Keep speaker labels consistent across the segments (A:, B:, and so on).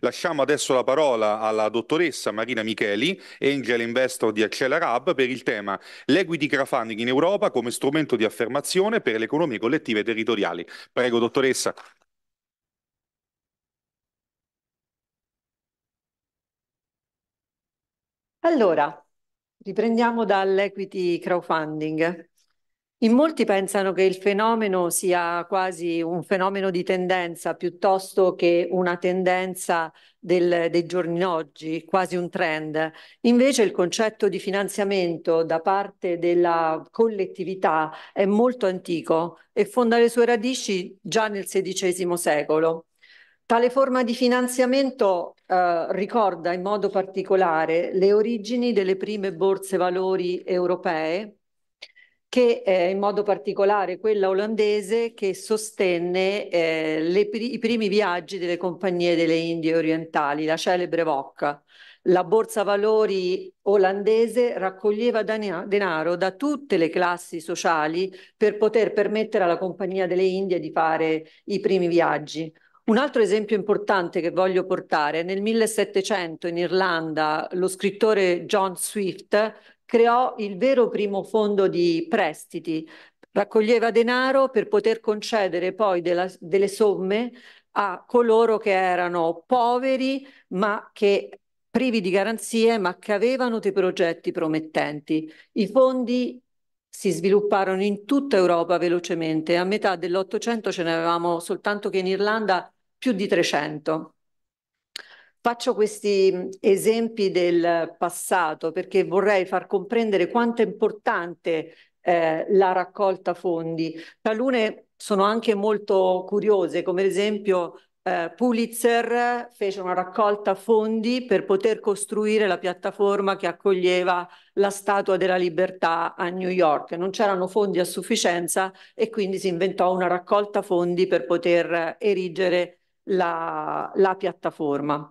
A: Lasciamo adesso la parola alla dottoressa Marina Micheli, angel investor di Acceler Hub, per il tema L'equity crowdfunding in Europa come strumento di affermazione per le economie collettive e territoriali. Prego, dottoressa. Allora, riprendiamo dall'equity crowdfunding. In molti pensano che il fenomeno sia quasi un fenomeno di tendenza piuttosto che una tendenza del, dei giorni oggi, quasi un trend. Invece il concetto di finanziamento da parte della collettività è molto antico e fonda le sue radici già nel XVI secolo. Tale forma di finanziamento eh, ricorda in modo particolare le origini delle prime borse valori europee che è eh, in modo particolare quella olandese che sostenne eh, le, i primi viaggi delle compagnie delle Indie orientali, la celebre VOC. La borsa valori olandese raccoglieva denaro da tutte le classi sociali per poter permettere alla Compagnia delle Indie di fare i primi viaggi. Un altro esempio importante che voglio portare, è nel 1700 in Irlanda lo scrittore John Swift creò il vero primo fondo di prestiti, raccoglieva denaro per poter concedere poi della, delle somme a coloro che erano poveri ma che privi di garanzie ma che avevano dei progetti promettenti. I fondi si svilupparono in tutta Europa velocemente, a metà dell'Ottocento ce ne avevamo soltanto che in Irlanda più di 300. Faccio questi esempi del passato perché vorrei far comprendere quanto è importante eh, la raccolta fondi. Talune sono anche molto curiose, come ad esempio eh, Pulitzer fece una raccolta fondi per poter costruire la piattaforma che accoglieva la Statua della Libertà a New York. Non c'erano fondi a sufficienza e quindi si inventò una raccolta fondi per poter erigere la, la piattaforma.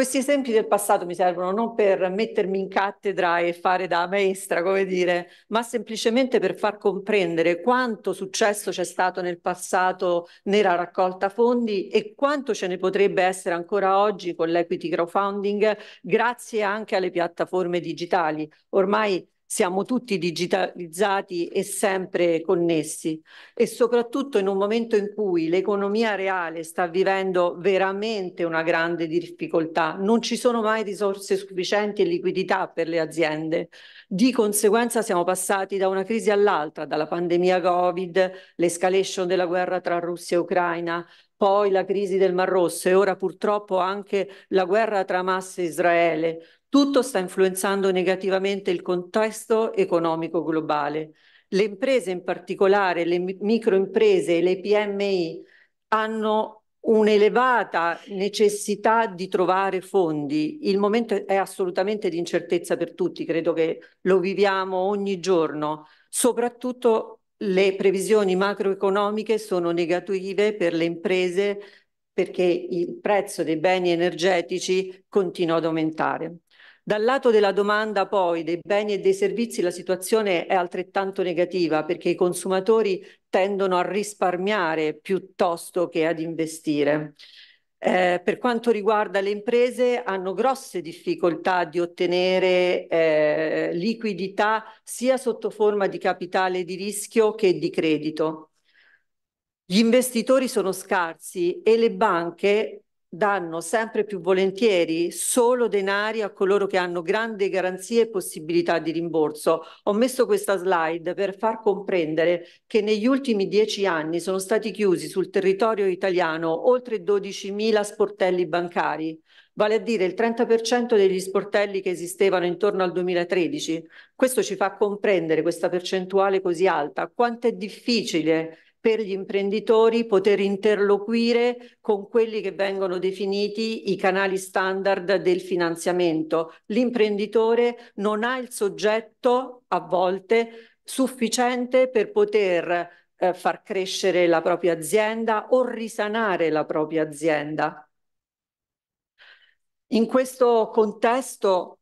A: Questi esempi del passato mi servono non per mettermi in cattedra e fare da maestra, come dire, ma semplicemente per far comprendere quanto successo c'è stato nel passato nella raccolta fondi e quanto ce ne potrebbe essere ancora oggi con l'equity crowdfunding, grazie anche alle piattaforme digitali. Ormai siamo tutti digitalizzati e sempre connessi e soprattutto in un momento in cui l'economia reale sta vivendo veramente una grande difficoltà, non ci sono mai risorse sufficienti e liquidità per le aziende. Di conseguenza siamo passati da una crisi all'altra, dalla pandemia Covid, l'escalation della guerra tra Russia e Ucraina, poi la crisi del Mar Rosso e ora purtroppo anche la guerra tra Hamas e Israele. Tutto sta influenzando negativamente il contesto economico globale. Le imprese in particolare, le microimprese e le PMI hanno un'elevata necessità di trovare fondi. Il momento è assolutamente di incertezza per tutti, credo che lo viviamo ogni giorno, soprattutto le previsioni macroeconomiche sono negative per le imprese perché il prezzo dei beni energetici continua ad aumentare. Dal lato della domanda poi dei beni e dei servizi la situazione è altrettanto negativa perché i consumatori tendono a risparmiare piuttosto che ad investire. Eh, per quanto riguarda le imprese hanno grosse difficoltà di ottenere eh, liquidità sia sotto forma di capitale di rischio che di credito. Gli investitori sono scarsi e le banche danno sempre più volentieri solo denari a coloro che hanno grandi garanzie e possibilità di rimborso. Ho messo questa slide per far comprendere che negli ultimi dieci anni sono stati chiusi sul territorio italiano oltre 12.000 sportelli bancari, vale a dire il 30% degli sportelli che esistevano intorno al 2013. Questo ci fa comprendere questa percentuale così alta, quanto è difficile per gli imprenditori poter interloquire con quelli che vengono definiti i canali standard del finanziamento. L'imprenditore non ha il soggetto a volte sufficiente per poter eh, far crescere la propria azienda o risanare la propria azienda. In questo contesto,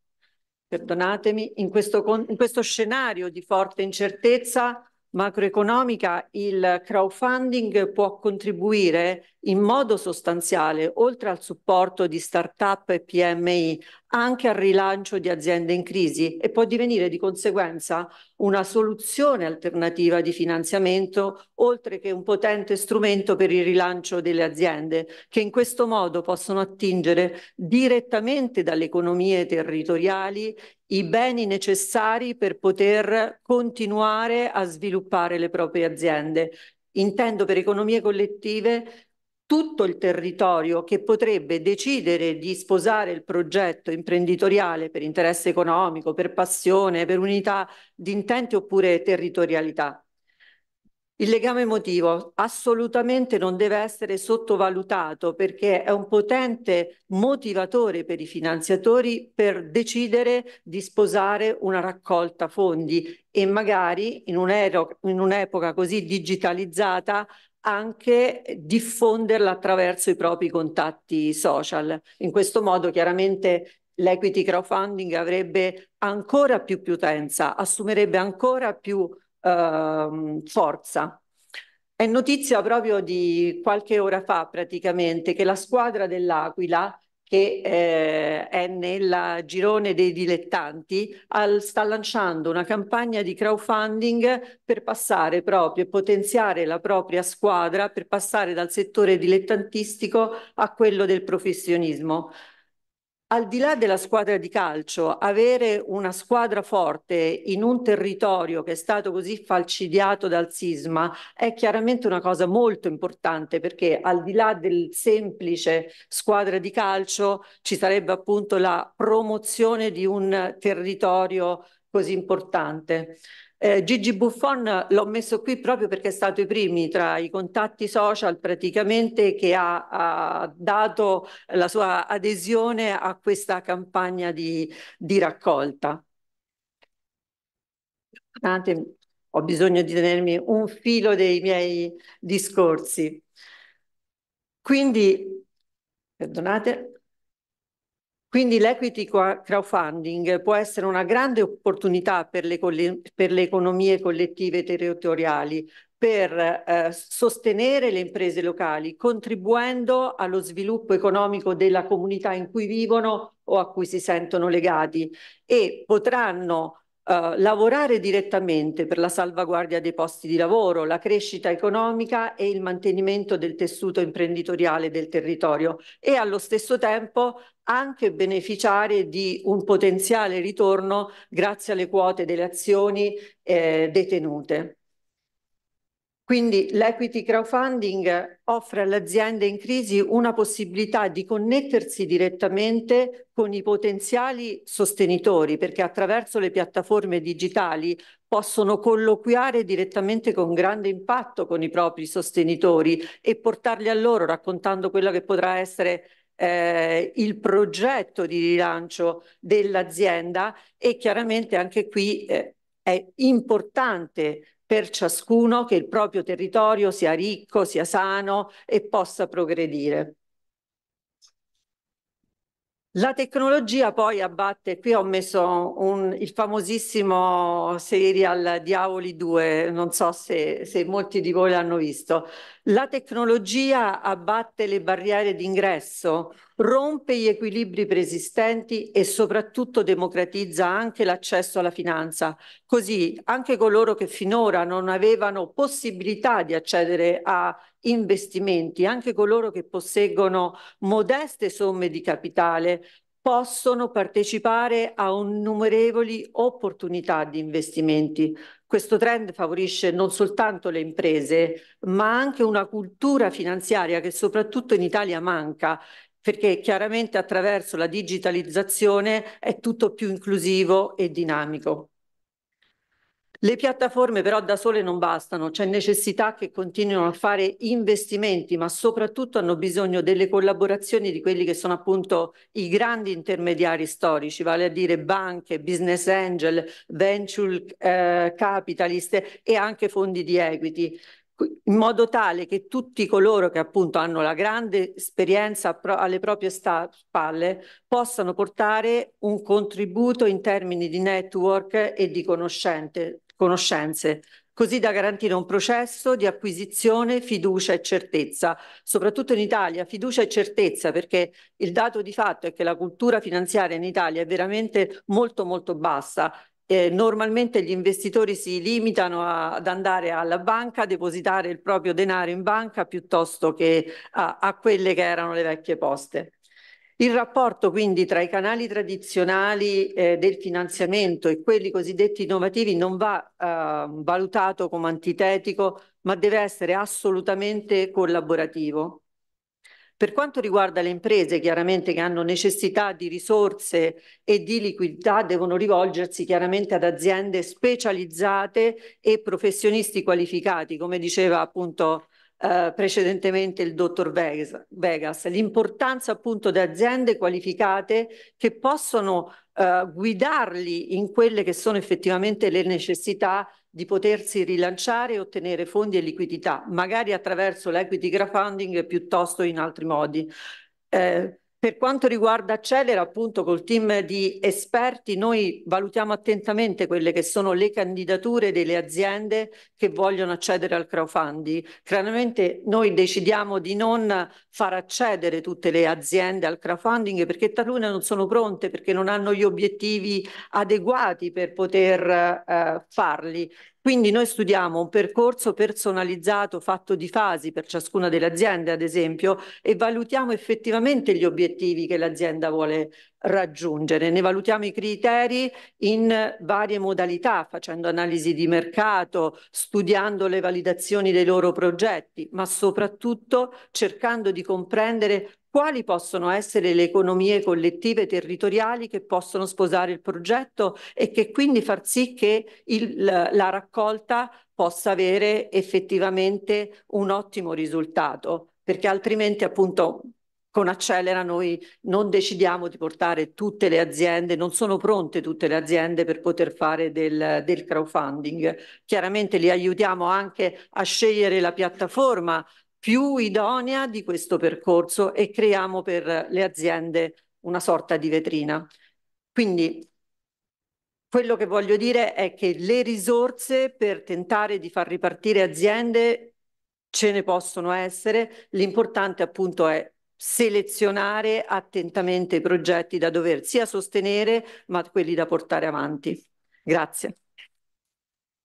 A: perdonatemi, in questo, in questo scenario di forte incertezza, macroeconomica, il crowdfunding può contribuire in modo sostanziale, oltre al supporto di start-up e PMI, anche al rilancio di aziende in crisi e può divenire di conseguenza una soluzione alternativa di finanziamento, oltre che un potente strumento per il rilancio delle aziende, che in questo modo possono attingere direttamente dalle economie territoriali i beni necessari per poter continuare a sviluppare le proprie aziende. Intendo per economie collettive tutto il territorio che potrebbe decidere di sposare il progetto imprenditoriale per interesse economico, per passione, per unità di intenti oppure territorialità. Il legame emotivo assolutamente non deve essere sottovalutato perché è un potente motivatore per i finanziatori per decidere di sposare una raccolta fondi e magari in un'epoca così digitalizzata anche diffonderla attraverso i propri contatti social. In questo modo chiaramente l'equity crowdfunding avrebbe ancora più potenza, assumerebbe ancora più eh, forza. È notizia proprio di qualche ora fa praticamente che la squadra dell'Aquila che eh, è nel girone dei dilettanti, al, sta lanciando una campagna di crowdfunding per passare proprio e potenziare la propria squadra per passare dal settore dilettantistico a quello del professionismo al di là della squadra di calcio, avere una squadra forte in un territorio che è stato così falcidiato dal sisma è chiaramente una cosa molto importante perché al di là del semplice squadra di calcio ci sarebbe appunto la promozione di un territorio così importante. Eh, Gigi Buffon l'ho messo qui proprio perché è stato i primi tra i contatti social praticamente che ha, ha dato la sua adesione a questa campagna di, di raccolta. Scusate, ho bisogno di tenermi un filo dei miei discorsi. Quindi, perdonate, quindi l'equity crowdfunding può essere una grande opportunità per le, per le economie collettive territoriali per eh, sostenere le imprese locali, contribuendo allo sviluppo economico della comunità in cui vivono o a cui si sentono legati e potranno eh, lavorare direttamente per la salvaguardia dei posti di lavoro, la crescita economica e il mantenimento del tessuto imprenditoriale del territorio e allo stesso tempo anche beneficiare di un potenziale ritorno grazie alle quote delle azioni eh, detenute. Quindi l'equity crowdfunding offre alle aziende in crisi una possibilità di connettersi direttamente con i potenziali sostenitori perché attraverso le piattaforme digitali possono colloquiare direttamente con grande impatto con i propri sostenitori e portarli a loro raccontando quello che potrà essere eh, il progetto di rilancio dell'azienda e chiaramente anche qui eh, è importante per ciascuno che il proprio territorio sia ricco, sia sano e possa progredire. La tecnologia poi abbatte, qui ho messo un, il famosissimo serial Diavoli 2, non so se, se molti di voi l'hanno visto. La tecnologia abbatte le barriere d'ingresso, rompe gli equilibri preesistenti e soprattutto democratizza anche l'accesso alla finanza. Così anche coloro che finora non avevano possibilità di accedere a investimenti, anche coloro che posseggono modeste somme di capitale possono partecipare a innumerevoli opportunità di investimenti. Questo trend favorisce non soltanto le imprese, ma anche una cultura finanziaria che soprattutto in Italia manca perché chiaramente attraverso la digitalizzazione è tutto più inclusivo e dinamico. Le piattaforme però da sole non bastano, c'è necessità che continuino a fare investimenti, ma soprattutto hanno bisogno delle collaborazioni di quelli che sono appunto i grandi intermediari storici, vale a dire banche, business angel, venture eh, capitalist e anche fondi di equity in modo tale che tutti coloro che appunto hanno la grande esperienza alle proprie spalle possano portare un contributo in termini di network e di conoscente, conoscenze, così da garantire un processo di acquisizione, fiducia e certezza, soprattutto in Italia, fiducia e certezza, perché il dato di fatto è che la cultura finanziaria in Italia è veramente molto molto bassa. Eh, normalmente gli investitori si limitano a, ad andare alla banca, a depositare il proprio denaro in banca piuttosto che a, a quelle che erano le vecchie poste. Il rapporto quindi tra i canali tradizionali eh, del finanziamento e quelli cosiddetti innovativi non va eh, valutato come antitetico, ma deve essere assolutamente collaborativo. Per quanto riguarda le imprese, chiaramente che hanno necessità di risorse e di liquidità, devono rivolgersi chiaramente ad aziende specializzate e professionisti qualificati, come diceva appunto eh, precedentemente il dottor Vegas, l'importanza appunto di aziende qualificate che possono eh, guidarli in quelle che sono effettivamente le necessità di potersi rilanciare e ottenere fondi e liquidità, magari attraverso l'equity crowdfunding piuttosto in altri modi. Eh, per quanto riguarda Accelera, appunto col team di esperti, noi valutiamo attentamente quelle che sono le candidature delle aziende che vogliono accedere al crowdfunding. Chiaramente noi decidiamo di non far accedere tutte le aziende al crowdfunding perché talune non sono pronte, perché non hanno gli obiettivi adeguati per poter eh, farli. Quindi noi studiamo un percorso personalizzato fatto di fasi per ciascuna delle aziende, ad esempio, e valutiamo effettivamente gli obiettivi che l'azienda vuole raggiungere. Ne valutiamo i criteri in varie modalità, facendo analisi di mercato, studiando le validazioni dei loro progetti, ma soprattutto cercando di comprendere quali possono essere le economie collettive territoriali che possono sposare il progetto e che quindi far sì che il, la raccolta possa avere effettivamente un ottimo risultato? Perché altrimenti appunto con Accelera noi non decidiamo di portare tutte le aziende, non sono pronte tutte le aziende per poter fare del, del crowdfunding. Chiaramente li aiutiamo anche a scegliere la piattaforma più idonea di questo percorso e creiamo per le aziende una sorta di vetrina. Quindi quello che voglio dire è che le risorse per tentare di far ripartire aziende ce ne possono essere, l'importante appunto è selezionare attentamente i progetti da dover sia sostenere ma quelli da portare avanti. Grazie.